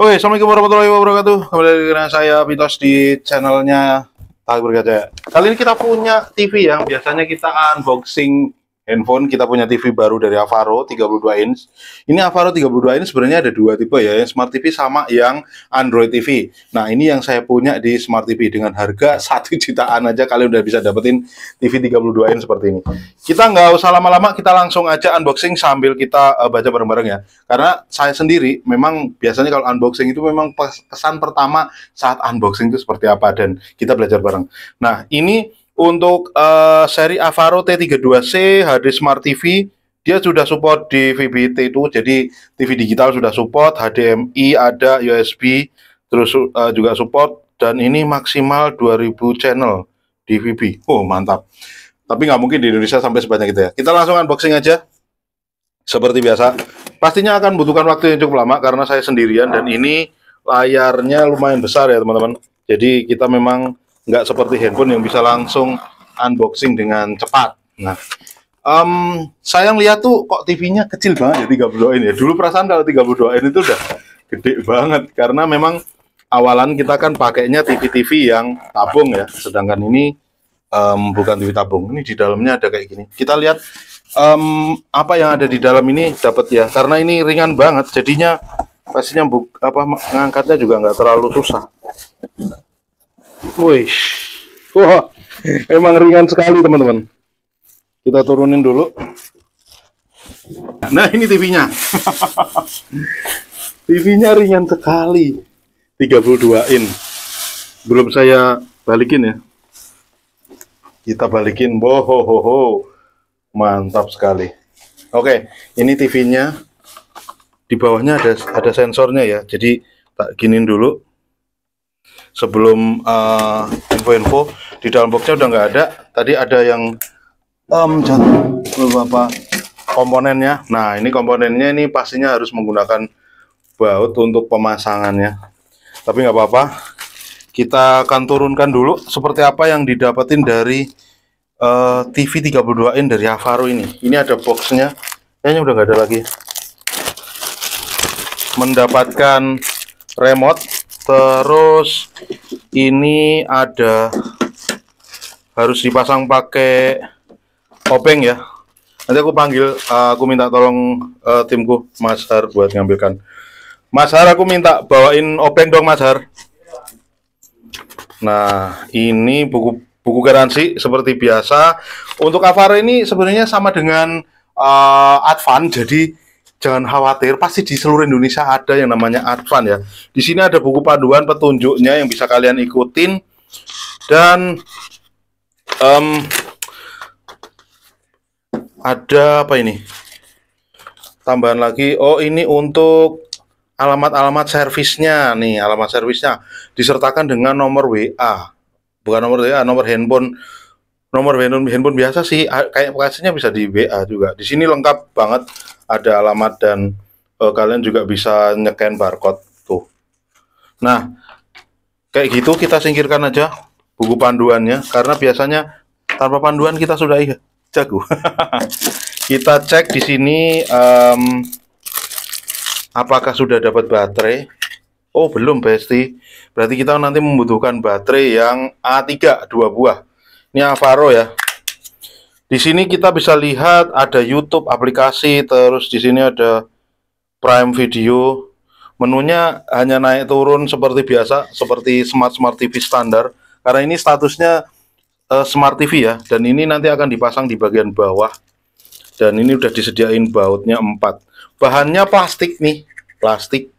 Oke, Assalamualaikum warahmatullahi wabarakatuh. Kembali lagi dengan saya Pitos di channelnya Tahu Bergajaya. Kali ini kita punya TV yang biasanya kita unboxing handphone kita punya TV baru dari Avaro 32 inch ini Avaro 32 inch sebenarnya ada dua tipe ya yang Smart TV sama yang Android TV nah ini yang saya punya di Smart TV dengan harga satu jutaan aja kalian udah bisa dapetin TV 32 inch seperti ini kita nggak usah lama-lama kita langsung aja unboxing sambil kita uh, baca bareng-bareng ya karena saya sendiri memang biasanya kalau unboxing itu memang pesan pertama saat unboxing itu seperti apa dan kita belajar bareng nah ini untuk uh, seri Avaro T32C HD Smart TV dia sudah support di VBT itu jadi TV digital sudah support HDMI ada USB terus uh, juga support dan ini maksimal 2000 channel di VB oh mantap tapi nggak mungkin di Indonesia sampai sebanyak itu ya kita langsung unboxing aja seperti biasa pastinya akan butuhkan waktu yang cukup lama karena saya sendirian dan ah. ini layarnya lumayan besar ya teman-teman jadi kita memang nggak seperti handphone yang bisa langsung unboxing dengan cepat. Nah, um, saya lihat tuh kok TV-nya kecil banget ya 32 ini. Ya. Dulu perasaan kalau 32 ini itu udah gede banget karena memang awalan kita kan pakainya TV-TV yang tabung ya, sedangkan ini um, bukan TV tabung. Ini di dalamnya ada kayak gini. Kita lihat um, apa yang ada di dalam ini dapat ya, karena ini ringan banget, jadinya pastinya buk, apa ngangkatnya juga nggak terlalu susah. Wih, wah, emang ringan sekali teman-teman. Kita turunin dulu. Nah ini TV-nya. TV-nya ringan sekali, 32 in. Belum saya balikin ya. Kita balikin, bohohoho, mantap sekali. Oke, ini TV-nya. Di bawahnya ada ada sensornya ya. Jadi tak giniin dulu sebelum eh, info-info uh, di dalam boxnya udah nggak ada tadi ada yang um, jatuh beberapa komponennya nah ini komponennya ini pastinya harus menggunakan baut untuk pemasangannya tapi nggak apa-apa kita akan turunkan dulu seperti apa yang didapetin dari uh, TV 32 in dari Avaro ini ini ada boxnya kayaknya udah nggak ada lagi mendapatkan remote terus ini ada harus dipasang pakai obeng ya nanti aku panggil eh, aku minta tolong uh, timku Mas Har buat ngambilkan Mas Har aku minta bawain obeng dong Mas Har nah ini buku buku garansi seperti biasa untuk Avara ini sebenarnya sama dengan uh, eh, Advan jadi jangan khawatir, pasti di seluruh Indonesia ada yang namanya Advan ya. Di sini ada buku panduan petunjuknya yang bisa kalian ikutin dan um, ada apa ini? Tambahan lagi. Oh, ini untuk alamat-alamat servisnya nih, alamat servisnya disertakan dengan nomor WA. Bukan nomor WA, nomor handphone nomor handphone, handphone biasa sih kayak bekasnya bisa di WA juga. Di sini lengkap banget ada alamat dan uh, kalian juga bisa nyeken barcode tuh nah kayak gitu kita singkirkan aja buku panduannya karena biasanya tanpa panduan kita sudah iya, jago kita cek di sini um, apakah sudah dapat baterai Oh belum Besti Berarti kita nanti membutuhkan baterai yang A3 dua buah Ini Avaro ya di sini kita bisa lihat ada YouTube aplikasi, terus di sini ada Prime Video. Menunya hanya naik turun seperti biasa, seperti Smart Smart TV standar. Karena ini statusnya uh, Smart TV ya, dan ini nanti akan dipasang di bagian bawah. Dan ini udah disediain bautnya 4. Bahannya plastik nih, plastik.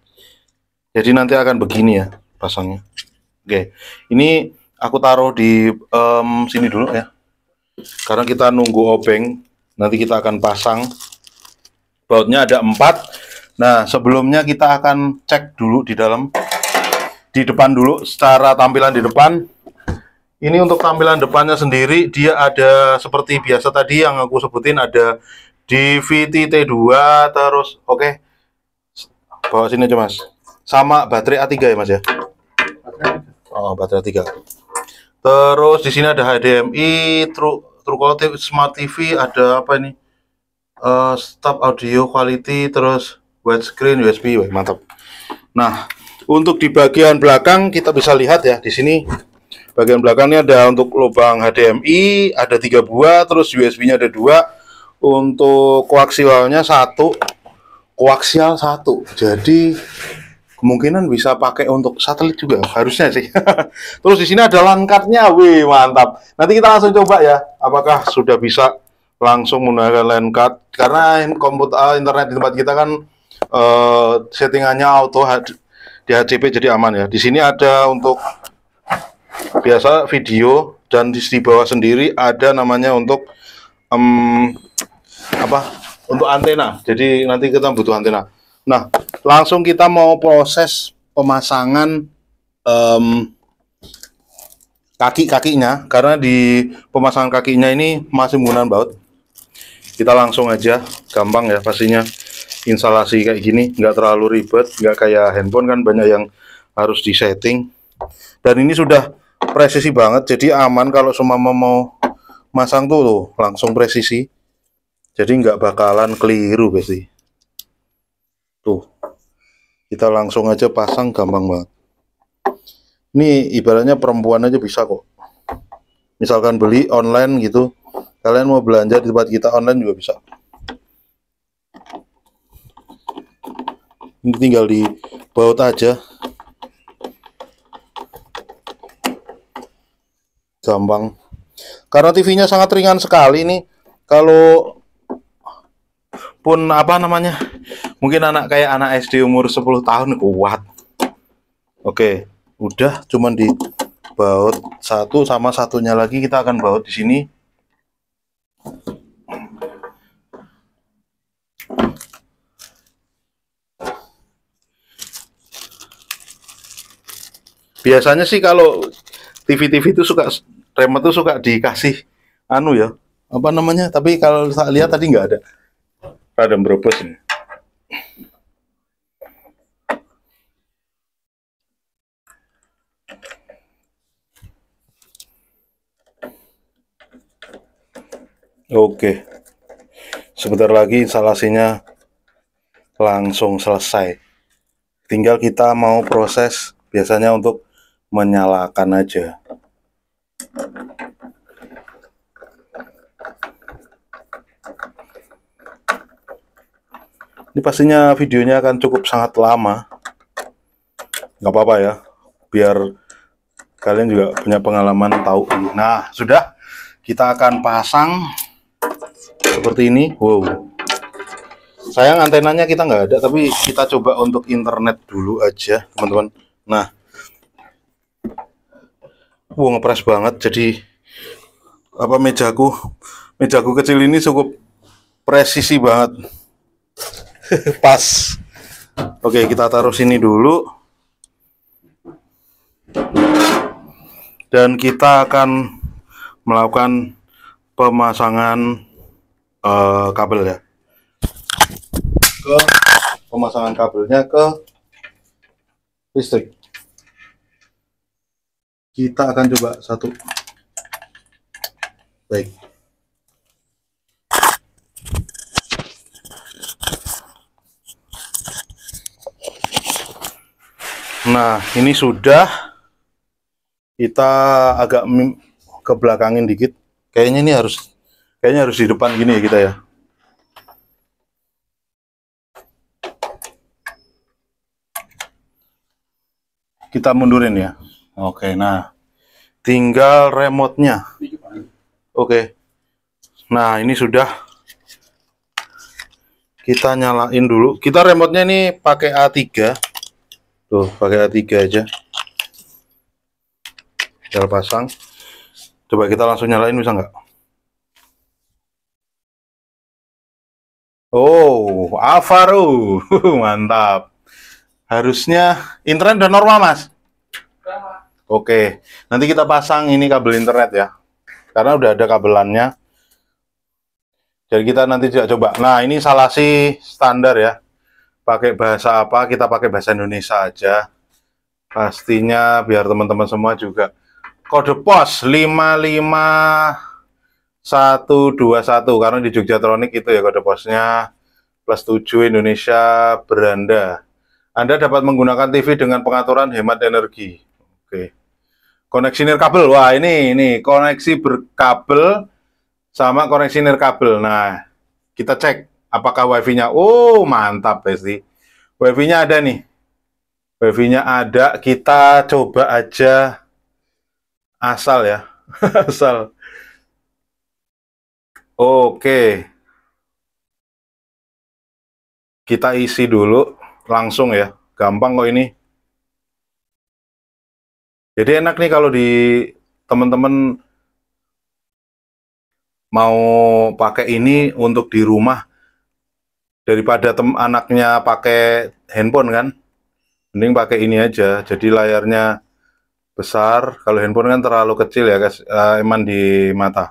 Jadi nanti akan begini ya pasangnya. Oke, ini aku taruh di um, sini dulu ya. Karena kita nunggu obeng, nanti kita akan pasang. Bautnya ada empat. Nah, sebelumnya kita akan cek dulu di dalam. Di depan dulu, secara tampilan di depan. Ini untuk tampilan depannya sendiri, dia ada seperti biasa tadi yang aku sebutin ada DVT T2, terus, oke. Okay. Bawa sini aja, Mas. Sama baterai A3 ya, Mas ya? Oh, baterai A3. Terus di sini ada HDMI, True True TV, Smart TV, ada apa ini? Uh, eh, stop audio quality, terus screen USB, Wah, mantap. Nah, untuk di bagian belakang kita bisa lihat ya di sini bagian belakangnya ada untuk lubang HDMI, ada tiga buah, terus USB-nya ada dua, untuk koaksialnya satu, koaksial satu. Jadi kemungkinan bisa pakai untuk satelit juga harusnya sih. Terus di sini ada lankatnya, wih mantap. Nanti kita langsung coba ya, apakah sudah bisa langsung menggunakan landcard karena komputer eh, internet di tempat kita kan uh, settingannya auto di HCP jadi aman ya. Di sini ada untuk biasa video dan di, di bawah sendiri ada namanya untuk um, apa? Untuk antena. Jadi nanti kita butuh antena. Nah, langsung kita mau proses pemasangan um, kaki-kakinya karena di pemasangan kakinya ini masih menggunakan baut kita langsung aja gampang ya pastinya instalasi kayak gini nggak terlalu ribet nggak kayak handphone kan banyak yang harus disetting dan ini sudah presisi banget jadi aman kalau semua mau masang tuh, tuh langsung presisi jadi nggak bakalan keliru pasti tuh kita langsung aja pasang gampang banget ini ibaratnya perempuan aja bisa kok misalkan beli online gitu kalian mau belanja di tempat kita online juga bisa ini tinggal di baut aja gampang karena TV-nya sangat ringan sekali ini kalau pun apa namanya mungkin anak kayak anak SD umur 10 tahun kuat oke udah cuman di baut satu sama satunya lagi kita akan baut di sini biasanya sih kalau TV-TV itu suka remote tuh suka dikasih anu ya apa namanya tapi kalau saya lihat tadi nggak ada ada merobos ini Oke. Sebentar lagi instalasinya langsung selesai. Tinggal kita mau proses biasanya untuk menyalakan aja. Ini pastinya videonya akan cukup sangat lama. Nggak apa-apa ya, biar kalian juga punya pengalaman tahu. Nah, sudah kita akan pasang seperti ini wow sayang antenanya kita nggak ada tapi kita coba untuk internet dulu aja teman-teman nah wow ngepres banget jadi apa mejaku mejaku kecil ini cukup presisi banget pas oke kita taruh sini dulu dan kita akan melakukan pemasangan Eh, kabel ya ke pemasangan kabelnya ke listrik kita akan coba satu baik nah ini sudah kita agak ke belakangin dikit kayaknya ini harus Kayaknya harus di depan gini ya kita ya. Kita mundurin ya. Oke, nah tinggal remotenya. Oke. Nah, ini sudah kita nyalain dulu. Kita remotenya ini pakai A3. Tuh, pakai A3 aja. kita pasang. Coba kita langsung nyalain bisa nggak? Oh, Avaru, Mantap. Harusnya internet udah normal, Mas? Oke. Nanti kita pasang ini kabel internet ya. Karena udah ada kabelannya. Jadi kita nanti juga coba. Nah, ini salah si standar ya. Pakai bahasa apa? Kita pakai bahasa Indonesia aja. Pastinya biar teman-teman semua juga. Kode pos 55 121 karena di Jogja Tronic itu ya kode posnya plus 7 Indonesia beranda. Anda dapat menggunakan TV dengan pengaturan hemat energi. Oke. Koneksi nirkabel. Wah, ini ini koneksi berkabel sama koneksi nirkabel. Nah, kita cek apakah WiFi-nya. Oh, mantap pasti. WiFi-nya ada nih. WiFi-nya ada. Kita coba aja asal ya. asal. Oke. Kita isi dulu langsung ya. Gampang kok ini. Jadi enak nih kalau di teman-teman mau pakai ini untuk di rumah daripada tem anaknya pakai handphone kan. Mending pakai ini aja. Jadi layarnya besar, kalau handphone kan terlalu kecil ya guys, uh, eh, eman di mata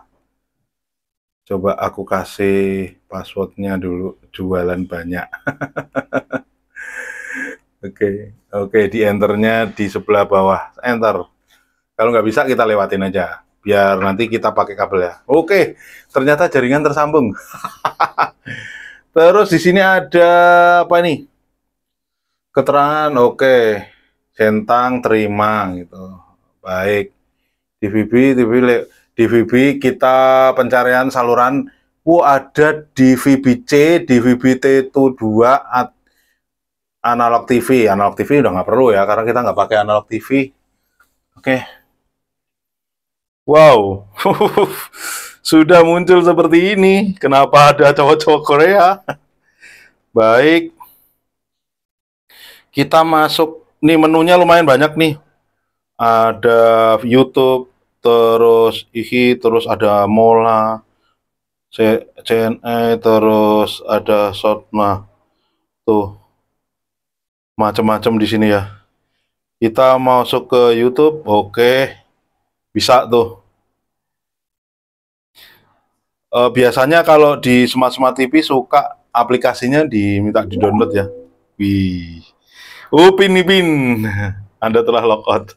coba aku kasih passwordnya dulu jualan banyak oke oke okay. okay, di enternya di sebelah bawah enter kalau nggak bisa kita lewatin aja biar nanti kita pakai kabel ya oke okay. ternyata jaringan tersambung terus di sini ada apa ini keterangan oke okay. centang terima gitu baik TVB TV, TV di kita pencarian saluran oh ada di VBC, di VBT2 dua analog TV. Analog TV udah nggak perlu ya, karena kita nggak pakai analog TV. Oke. Okay. Wow, sudah muncul seperti ini. Kenapa ada cowok-cowok Korea? Baik, kita masuk. Nih menunya lumayan banyak nih. Ada YouTube, terus IHI, terus ada MOLA, C CNE, terus ada SOTMA. Tuh, macam-macam di sini ya. Kita masuk ke YouTube, oke. Bisa tuh. E, biasanya kalau di Smart Smart TV suka aplikasinya diminta di-download ya. Wih. Upin uh, Ipin. Anda telah logout.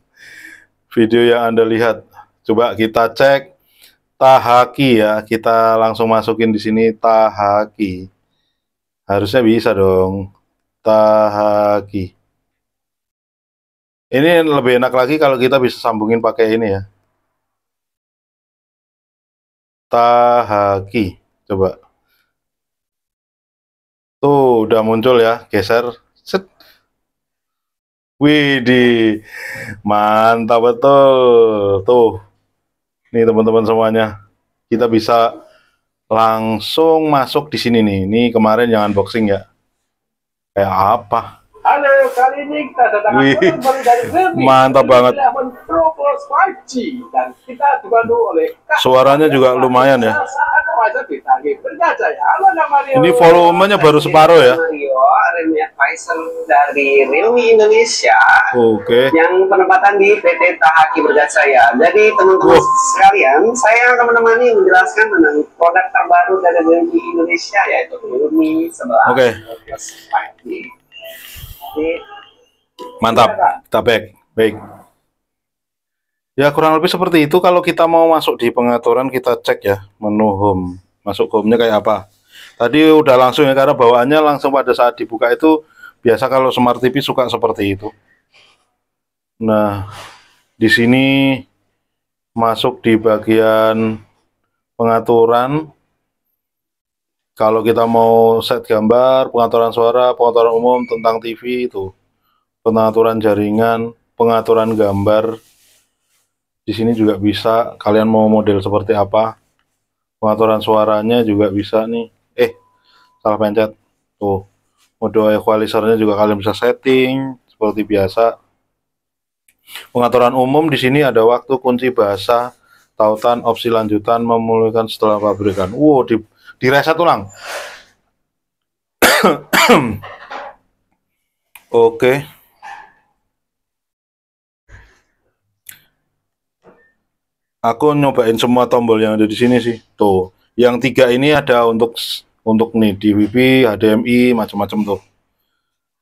Video yang Anda lihat Coba kita cek tahaki ya. Kita langsung masukin di sini tahaki. Harusnya bisa dong. Tahaki. Ini lebih enak lagi kalau kita bisa sambungin pakai ini ya. Tahaki. Coba. Tuh, udah muncul ya. Geser. Set. Widih. Mantap betul. Tuh. Nih teman-teman semuanya, kita bisa langsung masuk di sini nih. Ini kemarin jangan unboxing ya. Kayak apa? Halo, kali ini kita datang Wih, dari Zermi. Mantap banget. Pro Plus 5G dan kita dibantu oleh Suaranya juga lumayan ya wajah ditagi berkaca ya halo ini volumenya baru separuh ya Mario iya, Remy Advisor dari Realme Indonesia oke okay. yang penempatan di PT Tahaki ya. jadi teman-teman oh. sekalian saya akan menemani menjelaskan tentang produk terbaru dari Realme Indonesia yaitu Realme 11 oke okay. mantap kita back baik Ya kurang lebih seperti itu kalau kita mau masuk di pengaturan kita cek ya menu home masuk home-nya kayak apa tadi udah langsung ya karena bawaannya langsung pada saat dibuka itu biasa kalau smart TV suka seperti itu nah di sini masuk di bagian pengaturan kalau kita mau set gambar pengaturan suara pengaturan umum tentang TV itu pengaturan jaringan pengaturan gambar di sini juga bisa kalian mau model seperti apa pengaturan suaranya juga bisa nih eh salah pencet tuh mode equalizernya juga kalian bisa setting seperti biasa pengaturan umum di sini ada waktu kunci bahasa tautan opsi lanjutan memulihkan setelah pabrikan wow di di reset ulang oke okay. aku nyobain semua tombol yang ada di sini sih tuh yang tiga ini ada untuk untuk nih DVB, HDMI macam-macam tuh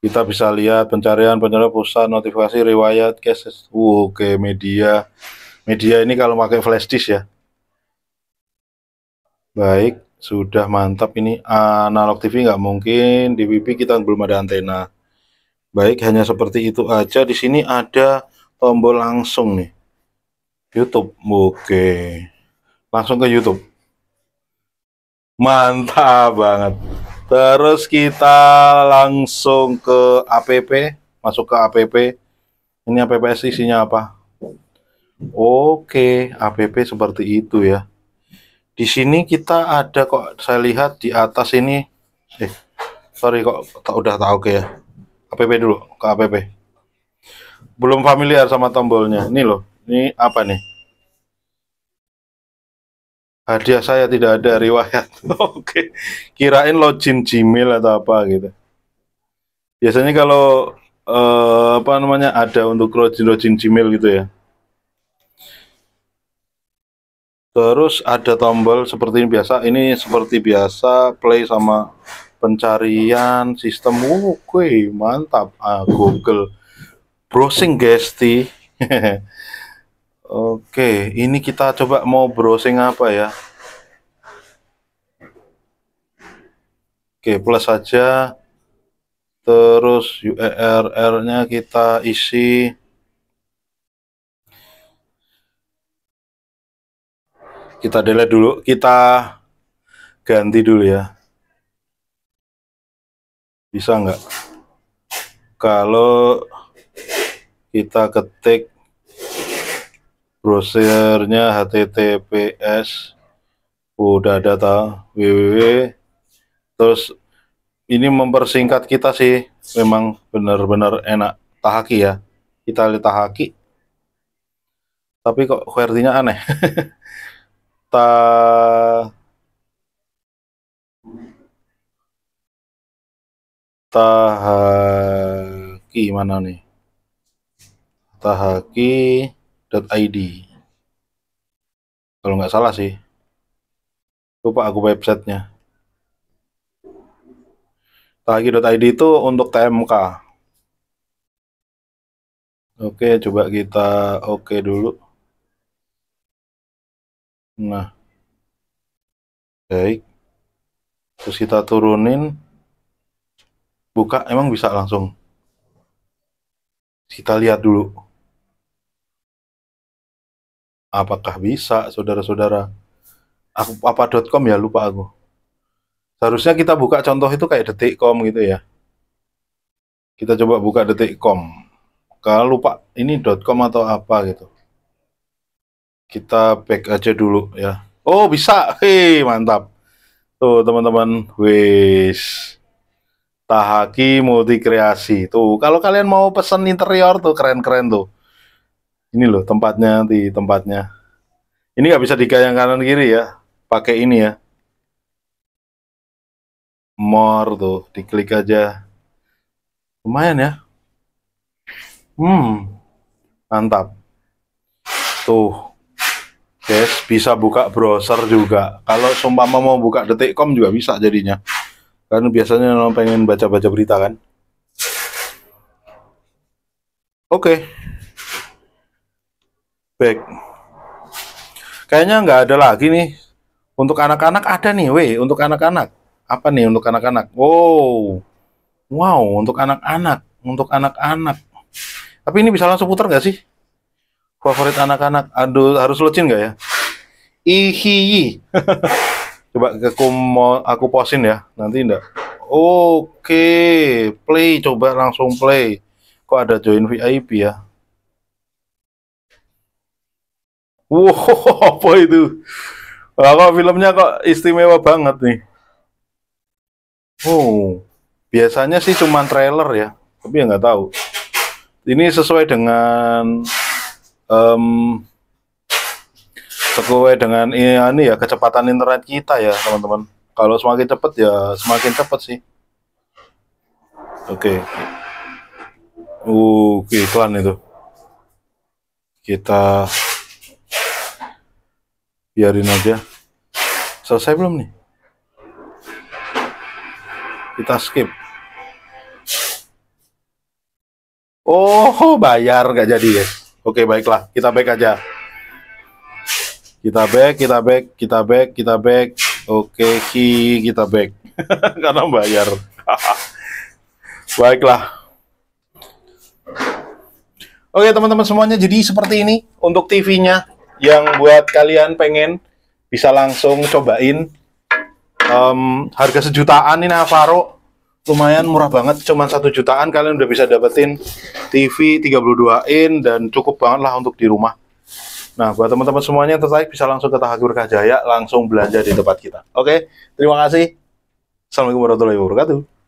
kita bisa lihat pencarian pencarian pusat notifikasi riwayat cases uh, oke okay, media media ini kalau pakai flash disk ya baik sudah mantap ini analog TV nggak mungkin di WiFi kita belum ada antena baik hanya seperti itu aja di sini ada tombol langsung nih YouTube. Oke. Langsung ke YouTube. Mantap banget. Terus kita langsung ke APP, masuk ke APP. Ini APP isinya apa? Oke, APP seperti itu ya. Di sini kita ada kok saya lihat di atas ini. Eh, sorry kok tak udah tahu ke ya. APP dulu, ke APP. Belum familiar sama tombolnya. Ini loh ini apa nih? Hadiah saya tidak ada riwayat. Oke. Kirain login Gmail atau apa gitu. Biasanya kalau eh, apa namanya ada untuk login-login Gmail gitu ya. Terus ada tombol seperti ini biasa. Ini seperti biasa play sama pencarian sistem. Oke, mantap. Ah, Google browsing guesti. Oke, ini kita coba mau browsing apa ya? Oke, plus saja. Terus URL-nya kita isi. Kita delete dulu, kita ganti dulu ya. Bisa nggak? Kalau kita ketik Browsernya https udah data www terus ini mempersingkat kita sih memang benar-benar enak tahaki ya kita lihat tahaki tapi kok qwerty aneh ta tahaki mana nih tahaki .id kalau nggak salah sih lupa aku websitenya tagi.id itu untuk TMK oke coba kita oke dulu nah baik terus kita turunin buka emang bisa langsung kita lihat dulu Apakah bisa, saudara-saudara? Aku apa.com ya lupa aku. Seharusnya kita buka contoh itu kayak detikcom gitu ya. Kita coba buka detikcom. Kalau lupa ini .com atau apa gitu. Kita back aja dulu ya. Oh, bisa. Hei, mantap. Tuh, teman-teman. Wis. Tahaki multi kreasi. Tuh, kalau kalian mau pesen interior tuh keren-keren tuh ini loh tempatnya di tempatnya ini nggak bisa digayang kanan kiri ya pakai ini ya more tuh diklik aja lumayan ya hmm mantap tuh guys bisa buka browser juga kalau sumpah mau buka detikcom juga bisa jadinya karena biasanya pengen baca-baca berita kan Oke. Okay. Baik. kayaknya nggak ada lagi nih untuk anak-anak ada nih weh untuk anak-anak apa nih untuk anak-anak wow wow untuk anak-anak untuk anak-anak tapi ini bisa langsung putar nggak sih favorit anak-anak aduh harus lecin nggak ya ihiyi coba aku mau aku posin ya nanti enggak oke play coba langsung play kok ada join VIP ya Wow, apa itu? Wah, kok filmnya kok istimewa banget nih. Oh, biasanya sih cuma trailer ya, tapi ya nggak tahu. Ini sesuai dengan um, sesuai dengan ini ya kecepatan internet kita ya teman-teman. Kalau semakin cepat ya semakin cepat sih. Oke. Okay. Uh, iklan itu. Kita biarin aja selesai belum nih kita skip oh bayar nggak jadi ya oke baiklah kita back aja kita back kita back kita back kita back oke ki kita back karena bayar baiklah Oke teman-teman semuanya, jadi seperti ini untuk TV-nya yang buat kalian pengen bisa langsung cobain um, harga sejutaan ini Navaro lumayan murah banget cuma satu jutaan kalian udah bisa dapetin TV 32 in dan cukup banget lah untuk di rumah Nah, buat teman-teman semuanya yang tertarik bisa langsung ke Tahagir Kajaya, langsung belanja di tempat kita. Oke, terima kasih. Assalamualaikum warahmatullahi wabarakatuh.